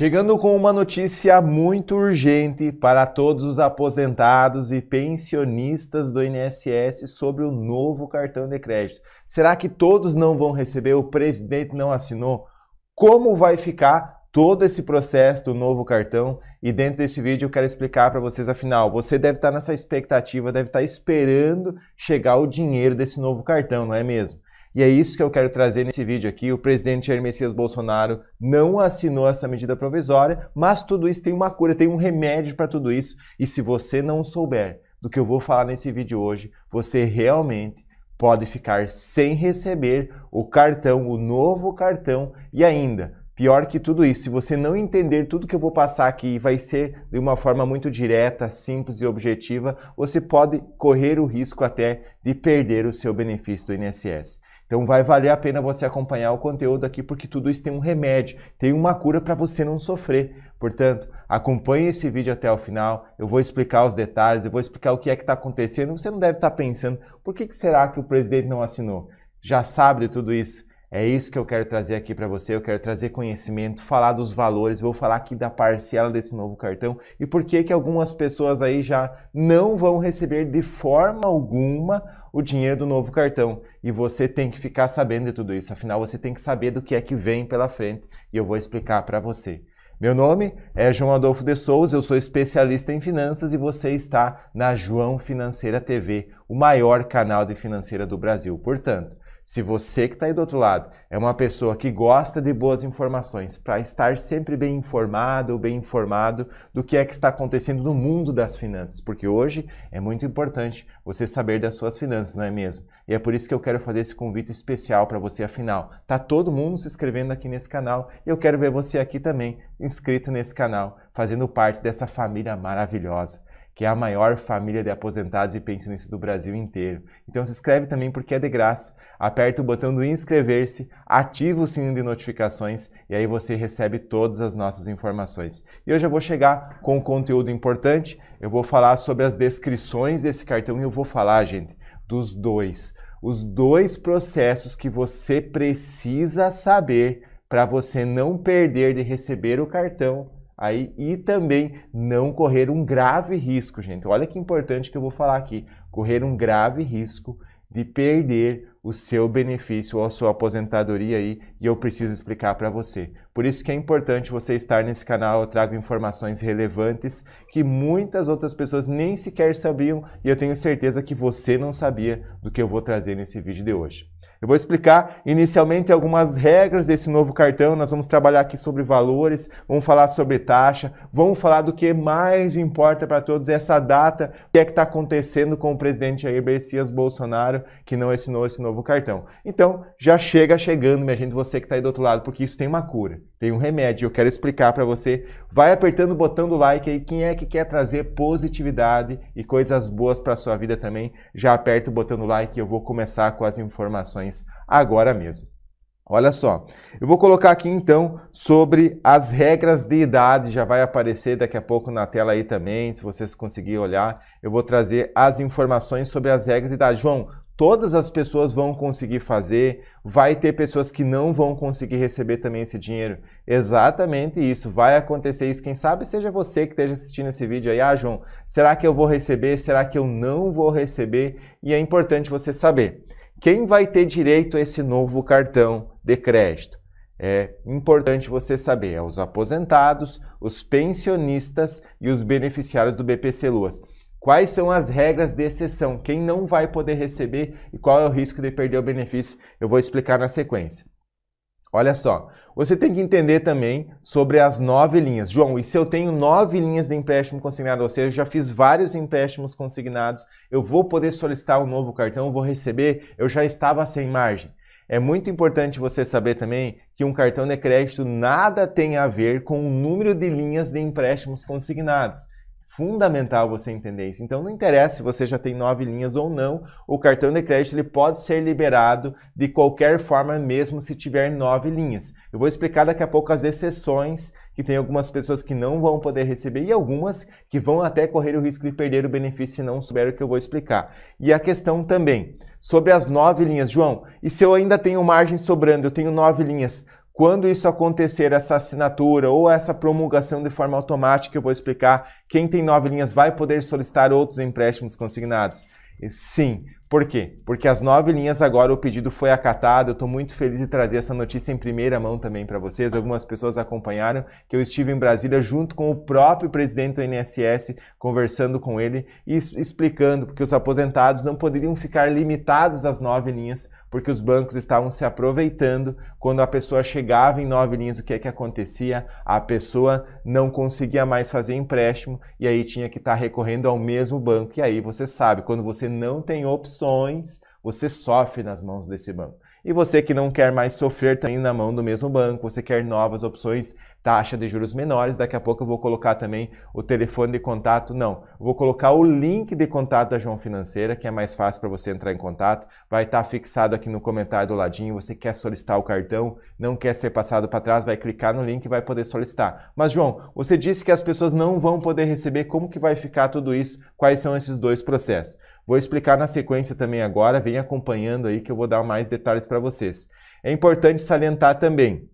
Chegando com uma notícia muito urgente para todos os aposentados e pensionistas do INSS sobre o novo cartão de crédito. Será que todos não vão receber? O presidente não assinou? Como vai ficar todo esse processo do novo cartão? E dentro desse vídeo eu quero explicar para vocês, afinal, você deve estar nessa expectativa, deve estar esperando chegar o dinheiro desse novo cartão, não é mesmo? E é isso que eu quero trazer nesse vídeo aqui. O presidente Jair Messias Bolsonaro não assinou essa medida provisória, mas tudo isso tem uma cura, tem um remédio para tudo isso. E se você não souber do que eu vou falar nesse vídeo hoje, você realmente pode ficar sem receber o cartão, o novo cartão e ainda Pior que tudo isso, se você não entender tudo que eu vou passar aqui vai ser de uma forma muito direta, simples e objetiva, você pode correr o risco até de perder o seu benefício do INSS. Então vai valer a pena você acompanhar o conteúdo aqui, porque tudo isso tem um remédio, tem uma cura para você não sofrer. Portanto, acompanhe esse vídeo até o final, eu vou explicar os detalhes, eu vou explicar o que é que está acontecendo. Você não deve estar tá pensando, por que, que será que o presidente não assinou? Já sabe de tudo isso. É isso que eu quero trazer aqui para você. Eu quero trazer conhecimento, falar dos valores, vou falar aqui da parcela desse novo cartão e por que que algumas pessoas aí já não vão receber de forma alguma o dinheiro do novo cartão. E você tem que ficar sabendo de tudo isso, afinal você tem que saber do que é que vem pela frente e eu vou explicar para você. Meu nome é João Adolfo de Souza, eu sou especialista em finanças e você está na João Financeira TV, o maior canal de financeira do Brasil. Portanto, se você que está aí do outro lado é uma pessoa que gosta de boas informações, para estar sempre bem informado ou bem informado do que é que está acontecendo no mundo das finanças, porque hoje é muito importante você saber das suas finanças, não é mesmo? E é por isso que eu quero fazer esse convite especial para você afinal. está todo mundo se inscrevendo aqui nesse canal e eu quero ver você aqui também inscrito nesse canal, fazendo parte dessa família maravilhosa que é a maior família de aposentados e pensionistas do Brasil inteiro. Então se inscreve também porque é de graça. Aperta o botão do inscrever-se, ativa o sininho de notificações e aí você recebe todas as nossas informações. E eu já vou chegar com um conteúdo importante. Eu vou falar sobre as descrições desse cartão e eu vou falar, gente, dos dois. Os dois processos que você precisa saber para você não perder de receber o cartão aí e também não correr um grave risco, gente. Olha que importante que eu vou falar aqui, correr um grave risco de perder o seu benefício ou a sua aposentadoria aí, e eu preciso explicar para você. Por isso que é importante você estar nesse canal, eu trago informações relevantes que muitas outras pessoas nem sequer sabiam e eu tenho certeza que você não sabia do que eu vou trazer nesse vídeo de hoje. Eu vou explicar inicialmente algumas regras desse novo cartão. Nós vamos trabalhar aqui sobre valores, vamos falar sobre taxa, vamos falar do que mais importa para todos é essa data, o que é que está acontecendo com o presidente Jair Messias Bolsonaro, que não assinou esse novo cartão. Então, já chega chegando, minha gente, você que está aí do outro lado, porque isso tem uma cura tem um remédio. Eu quero explicar para você. Vai apertando o botão do like aí. Quem é que quer trazer positividade e coisas boas para sua vida também? Já aperta o botão do like e eu vou começar com as informações agora mesmo. Olha só, eu vou colocar aqui então sobre as regras de idade, já vai aparecer daqui a pouco na tela aí também, se vocês conseguirem olhar. Eu vou trazer as informações sobre as regras de idade. João, todas as pessoas vão conseguir fazer, vai ter pessoas que não vão conseguir receber também esse dinheiro. Exatamente isso, vai acontecer isso. Quem sabe seja você que esteja assistindo esse vídeo aí, ah, João, será que eu vou receber? Será que eu não vou receber? E é importante você saber. Quem vai ter direito a esse novo cartão de crédito? É importante você saber, é os aposentados, os pensionistas e os beneficiários do BPC Luas. Quais são as regras de exceção? Quem não vai poder receber e qual é o risco de perder o benefício? Eu vou explicar na sequência. Olha só, você tem que entender também sobre as nove linhas. João, e se eu tenho nove linhas de empréstimo consignado, ou seja, eu já fiz vários empréstimos consignados, eu vou poder solicitar um novo cartão, vou receber, eu já estava sem margem. É muito importante você saber também que um cartão de crédito nada tem a ver com o número de linhas de empréstimos consignados fundamental você entender isso. Então não interessa se você já tem nove linhas ou não, o cartão de crédito ele pode ser liberado de qualquer forma, mesmo se tiver nove linhas. Eu vou explicar daqui a pouco as exceções que tem algumas pessoas que não vão poder receber e algumas que vão até correr o risco de perder o benefício se não souber o que eu vou explicar. E a questão também sobre as nove linhas, João. E se eu ainda tenho margem sobrando, eu tenho nove linhas, quando isso acontecer, essa assinatura ou essa promulgação de forma automática, eu vou explicar. Quem tem nove linhas vai poder solicitar outros empréstimos consignados? Sim, por quê? Porque as nove linhas agora o pedido foi acatado. Eu estou muito feliz de trazer essa notícia em primeira mão também para vocês. Algumas pessoas acompanharam que eu estive em Brasília junto com o próprio presidente do INSS, conversando com ele e explicando porque os aposentados não poderiam ficar limitados às nove linhas, porque os bancos estavam se aproveitando quando a pessoa chegava em nove linhas. O que é que acontecia? A pessoa não conseguia mais fazer empréstimo e aí tinha que estar tá recorrendo ao mesmo banco. E aí você sabe, quando você não tem opções emoções, você sofre nas mãos desse banco. E você que não quer mais sofrer também na mão do mesmo banco, você quer novas opções, taxa de juros menores, daqui a pouco eu vou colocar também o telefone de contato, não, vou colocar o link de contato da João Financeira, que é mais fácil para você entrar em contato, vai estar tá fixado aqui no comentário do ladinho, você quer solicitar o cartão, não quer ser passado para trás, vai clicar no link e vai poder solicitar. Mas João, você disse que as pessoas não vão poder receber, como que vai ficar tudo isso? Quais são esses dois processos? Vou explicar na sequência também agora, vem acompanhando aí que eu vou dar mais detalhes para vocês. É importante salientar também,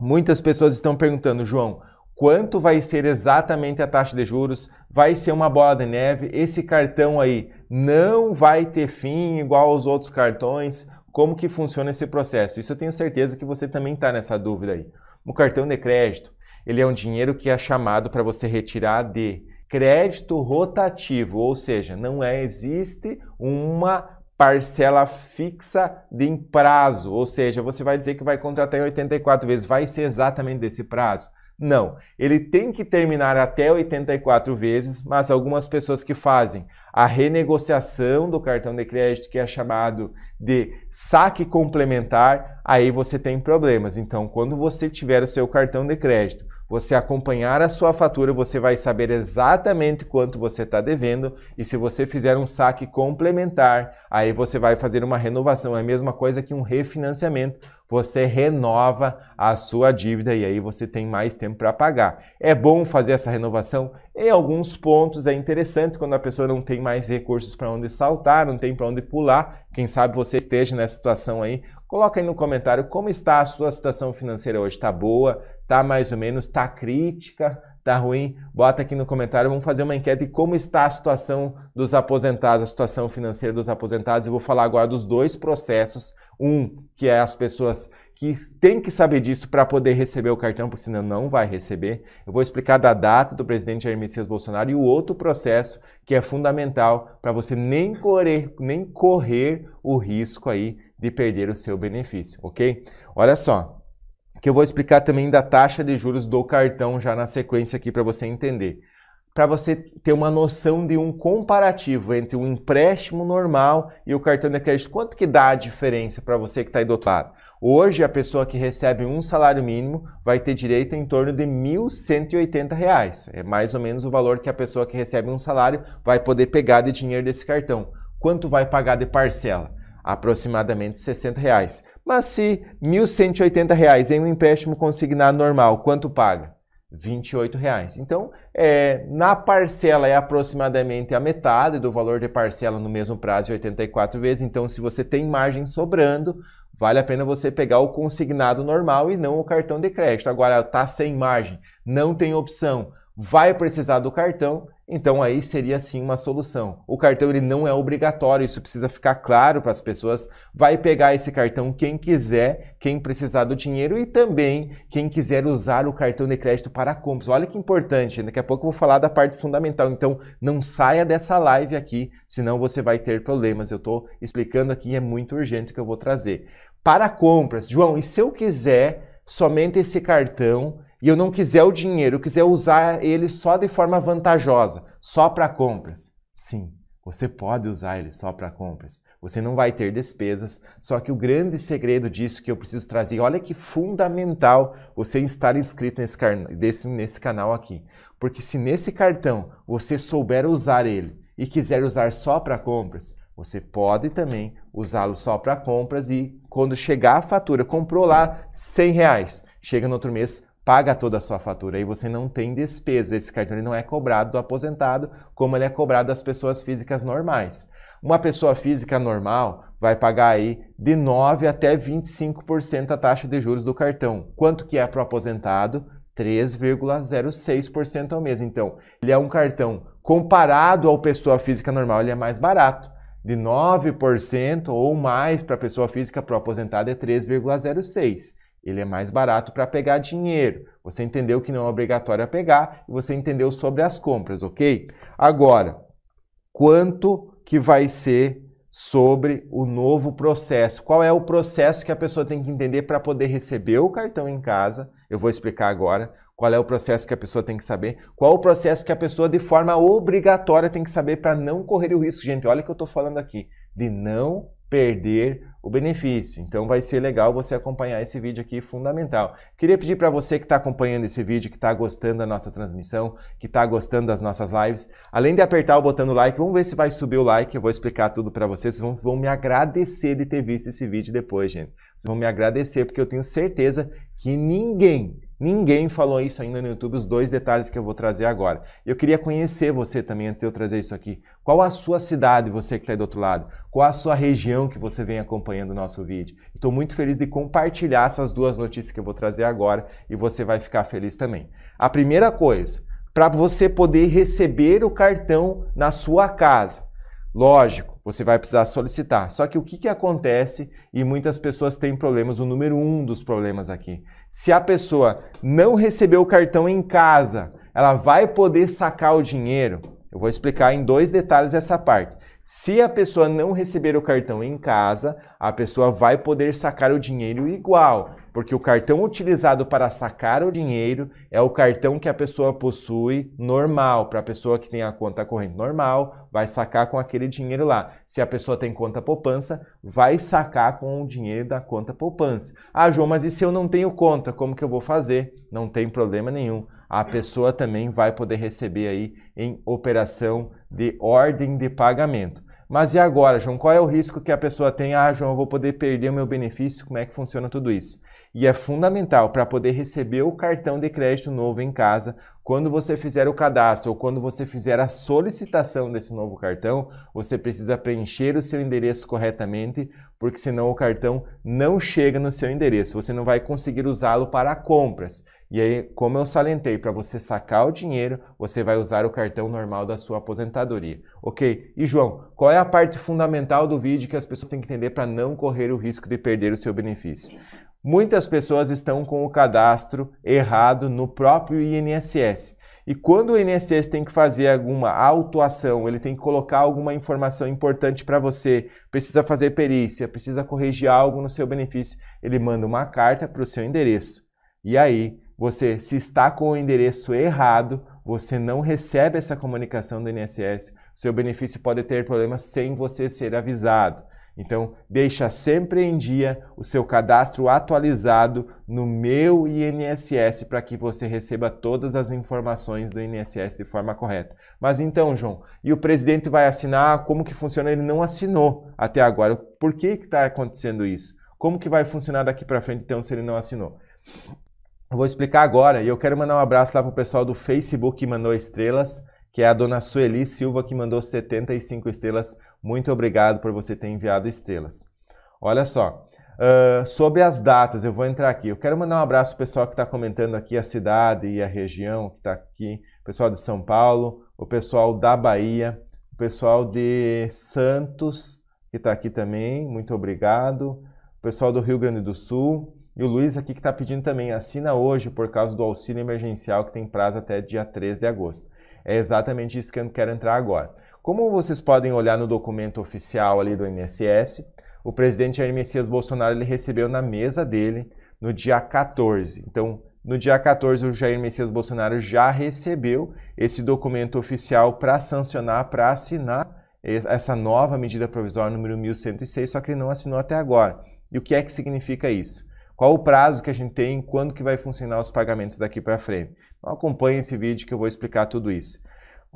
muitas pessoas estão perguntando, João, quanto vai ser exatamente a taxa de juros? Vai ser uma bola de neve? Esse cartão aí não vai ter fim igual aos outros cartões? Como que funciona esse processo? Isso eu tenho certeza que você também está nessa dúvida aí. O cartão de crédito, ele é um dinheiro que é chamado para você retirar de Crédito rotativo, ou seja, não é, existe uma parcela fixa de prazo, ou seja, você vai dizer que vai contratar em 84 vezes, vai ser exatamente desse prazo. Não, ele tem que terminar até 84 vezes, mas algumas pessoas que fazem a renegociação do cartão de crédito, que é chamado de saque complementar, aí você tem problemas. Então, quando você tiver o seu cartão de crédito você acompanhar a sua fatura, você vai saber exatamente quanto você está devendo e se você fizer um saque complementar, aí você vai fazer uma renovação. É a mesma coisa que um refinanciamento. Você renova a sua dívida e aí você tem mais tempo para pagar. É bom fazer essa renovação? Em alguns pontos é interessante quando a pessoa não tem mais recursos para onde saltar, não tem para onde pular. Quem sabe você esteja nessa situação aí. Coloca aí no comentário como está a sua situação financeira hoje. Está boa? tá mais ou menos, tá crítica, tá ruim, bota aqui no comentário, vamos fazer uma enquete de como está a situação dos aposentados, a situação financeira dos aposentados. Eu vou falar agora dos dois processos, um que é as pessoas que têm que saber disso para poder receber o cartão, porque senão não vai receber. Eu vou explicar da data do presidente Jair Messias Bolsonaro e o outro processo que é fundamental para você nem correr, nem correr o risco aí de perder o seu benefício, ok? Olha só, que eu vou explicar também da taxa de juros do cartão já na sequência aqui para você entender. Para você ter uma noção de um comparativo entre o empréstimo normal e o cartão de crédito, quanto que dá a diferença para você que está aí do outro lado? Hoje, a pessoa que recebe um salário mínimo vai ter direito em torno de R$ 1.180. É mais ou menos o valor que a pessoa que recebe um salário vai poder pegar de dinheiro desse cartão. Quanto vai pagar de parcela? aproximadamente 60 reais. Mas se 1.180 reais em um empréstimo consignado normal, quanto paga? 28 reais. Então, é, na parcela é aproximadamente a metade do valor de parcela no mesmo prazo, 84 vezes. Então, se você tem margem sobrando, vale a pena você pegar o consignado normal e não o cartão de crédito. Agora, tá sem margem, não tem opção vai precisar do cartão, então aí seria sim uma solução. O cartão ele não é obrigatório, isso precisa ficar claro para as pessoas. Vai pegar esse cartão quem quiser, quem precisar do dinheiro e também quem quiser usar o cartão de crédito para compras. Olha que importante, daqui a pouco eu vou falar da parte fundamental. Então não saia dessa live aqui, senão você vai ter problemas. Eu estou explicando aqui, é muito urgente que eu vou trazer. Para compras, João, e se eu quiser somente esse cartão e eu não quiser o dinheiro, eu quiser usar ele só de forma vantajosa, só para compras. Sim, você pode usar ele só para compras. Você não vai ter despesas. Só que o grande segredo disso que eu preciso trazer, olha que fundamental você estar inscrito nesse, desse, nesse canal aqui. Porque se nesse cartão você souber usar ele e quiser usar só para compras, você pode também usá-lo só para compras e quando chegar a fatura, comprou lá 100 reais, chega no outro mês paga toda a sua fatura e você não tem despesa. Esse cartão não é cobrado do aposentado como ele é cobrado das pessoas físicas normais. Uma pessoa física normal vai pagar aí de 9 até 25% a taxa de juros do cartão. Quanto que é para o aposentado? 3,06% ao mês. Então, ele é um cartão comparado ao pessoa física normal, ele é mais barato. De 9% ou mais para a pessoa física, para o aposentado é 3,06%. Ele é mais barato para pegar dinheiro. Você entendeu que não é obrigatório pegar e você entendeu sobre as compras, ok? Agora, quanto que vai ser sobre o novo processo? Qual é o processo que a pessoa tem que entender para poder receber o cartão em casa? Eu vou explicar agora qual é o processo que a pessoa tem que saber, qual o processo que a pessoa de forma obrigatória tem que saber para não correr o risco. Gente, olha o que eu estou falando aqui, de não perder o benefício. Então vai ser legal você acompanhar esse vídeo aqui fundamental. Queria pedir para você que está acompanhando esse vídeo, que está gostando da nossa transmissão, que está gostando das nossas lives, além de apertar o botão do like, vamos ver se vai subir o like. Eu vou explicar tudo para vocês. Vocês vão, vão me agradecer de ter visto esse vídeo depois, gente. Vocês vão me agradecer porque eu tenho certeza que ninguém Ninguém falou isso ainda no YouTube, os dois detalhes que eu vou trazer agora. Eu queria conhecer você também antes de eu trazer isso aqui. Qual a sua cidade, você que está do outro lado? Qual a sua região que você vem acompanhando o nosso vídeo? Estou muito feliz de compartilhar essas duas notícias que eu vou trazer agora e você vai ficar feliz também. A primeira coisa, para você poder receber o cartão na sua casa, Lógico, você vai precisar solicitar. Só que o que, que acontece, e muitas pessoas têm problemas, o número um dos problemas aqui. Se a pessoa não recebeu o cartão em casa, ela vai poder sacar o dinheiro? Eu vou explicar em dois detalhes essa parte. Se a pessoa não receber o cartão em casa, a pessoa vai poder sacar o dinheiro igual porque o cartão utilizado para sacar o dinheiro é o cartão que a pessoa possui normal, para a pessoa que tem a conta corrente normal, vai sacar com aquele dinheiro lá. Se a pessoa tem conta poupança, vai sacar com o dinheiro da conta poupança. Ah, João, mas e se eu não tenho conta, como que eu vou fazer? Não tem problema nenhum. A pessoa também vai poder receber aí em operação de ordem de pagamento. Mas e agora, João? Qual é o risco que a pessoa tem? Ah, João, eu vou poder perder o meu benefício? Como é que funciona tudo isso? e é fundamental para poder receber o cartão de crédito novo em casa. Quando você fizer o cadastro ou quando você fizer a solicitação desse novo cartão, você precisa preencher o seu endereço corretamente, porque senão o cartão não chega no seu endereço, você não vai conseguir usá-lo para compras. E aí, como eu salientei, para você sacar o dinheiro, você vai usar o cartão normal da sua aposentadoria. Ok? E João, qual é a parte fundamental do vídeo que as pessoas têm que entender para não correr o risco de perder o seu benefício? Muitas pessoas estão com o cadastro errado no próprio INSS. E quando o INSS tem que fazer alguma autuação, ele tem que colocar alguma informação importante para você, precisa fazer perícia, precisa corrigir algo no seu benefício, ele manda uma carta para o seu endereço. E aí, você, se está com o endereço errado, você não recebe essa comunicação do INSS, seu benefício pode ter problemas sem você ser avisado. Então, deixa sempre em dia o seu cadastro atualizado no meu INSS para que você receba todas as informações do INSS de forma correta. Mas então, João, e o presidente vai assinar? Como que funciona? Ele não assinou até agora. Por que está acontecendo isso? Como que vai funcionar daqui para frente então se ele não assinou? Eu vou explicar agora e eu quero mandar um abraço lá para o pessoal do Facebook que mandou estrelas, que é a dona Sueli Silva que mandou 75 estrelas. Muito obrigado por você ter enviado estrelas. Olha só, uh, sobre as datas, eu vou entrar aqui. Eu quero mandar um abraço para o pessoal que está comentando aqui a cidade e a região que está aqui. O pessoal de São Paulo, o pessoal da Bahia, o pessoal de Santos, que está aqui também. Muito obrigado. O pessoal do Rio Grande do Sul, e o Luiz aqui que está pedindo também, assina hoje por causa do auxílio emergencial que tem prazo até dia 3 de agosto. É exatamente isso que eu quero entrar agora. Como vocês podem olhar no documento oficial ali do INSS, o presidente Jair Messias Bolsonaro ele recebeu na mesa dele no dia 14. Então, no dia 14, o Jair Messias Bolsonaro já recebeu esse documento oficial para sancionar, para assinar essa nova medida provisória número 1106, só que ele não assinou até agora. E o que é que significa isso? Qual o prazo que a gente tem, quando que vai funcionar os pagamentos daqui para frente? Então acompanhe esse vídeo que eu vou explicar tudo isso.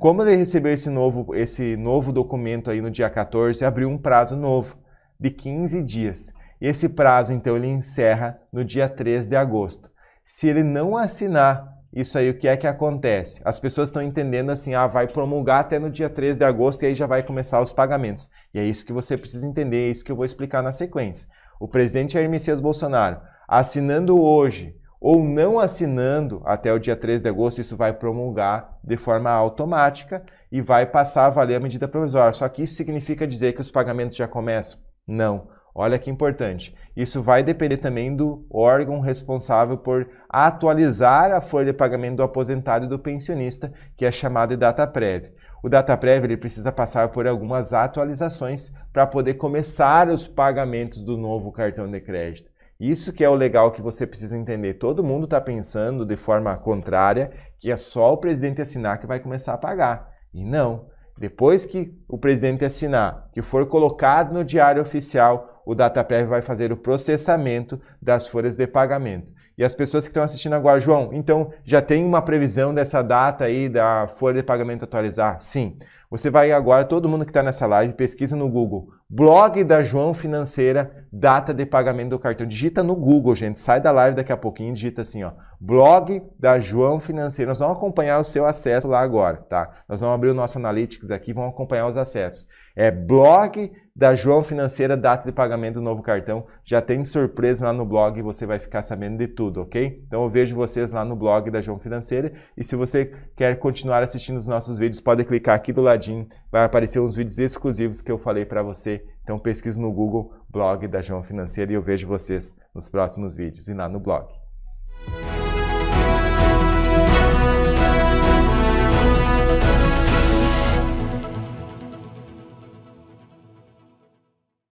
Como ele recebeu esse novo, esse novo documento aí no dia 14, abriu um prazo novo de 15 dias. Esse prazo, então, ele encerra no dia 3 de agosto. Se ele não assinar isso aí, o que é que acontece? As pessoas estão entendendo assim, ah, vai promulgar até no dia 3 de agosto e aí já vai começar os pagamentos. E é isso que você precisa entender, é isso que eu vou explicar na sequência. O presidente Jair Messias Bolsonaro, assinando hoje ou não assinando até o dia 3 de agosto, isso vai promulgar de forma automática e vai passar a valer a medida provisória. Só que isso significa dizer que os pagamentos já começam? Não. Olha que importante. Isso vai depender também do órgão responsável por atualizar a folha de pagamento do aposentado e do pensionista, que é chamada de data prévia. O data prévia ele precisa passar por algumas atualizações para poder começar os pagamentos do novo cartão de crédito. Isso que é o legal que você precisa entender. Todo mundo está pensando de forma contrária que é só o presidente assinar que vai começar a pagar. E não. Depois que o presidente assinar, que for colocado no diário oficial, o DataPrev vai fazer o processamento das folhas de pagamento. E as pessoas que estão assistindo agora, João, então já tem uma previsão dessa data aí da folha de pagamento atualizar? Sim. Você vai agora, todo mundo que está nessa live, pesquisa no Google Blog da João Financeira, data de pagamento do cartão. Digita no Google, gente. Sai da live daqui a pouquinho, digita assim, ó. Blog da João Financeira. Nós vamos acompanhar o seu acesso lá agora, tá? Nós vamos abrir o nosso Analytics aqui, vamos acompanhar os acessos. É blog da João Financeira, data de pagamento do novo cartão. Já tem surpresa lá no blog e você vai ficar sabendo de tudo, ok? Então eu vejo vocês lá no blog da João Financeira. E se você quer continuar assistindo os nossos vídeos, pode clicar aqui do ladinho. Vai aparecer uns vídeos exclusivos que eu falei para você então pesquise no Google blog da João Financeira e eu vejo vocês nos próximos vídeos e lá no blog.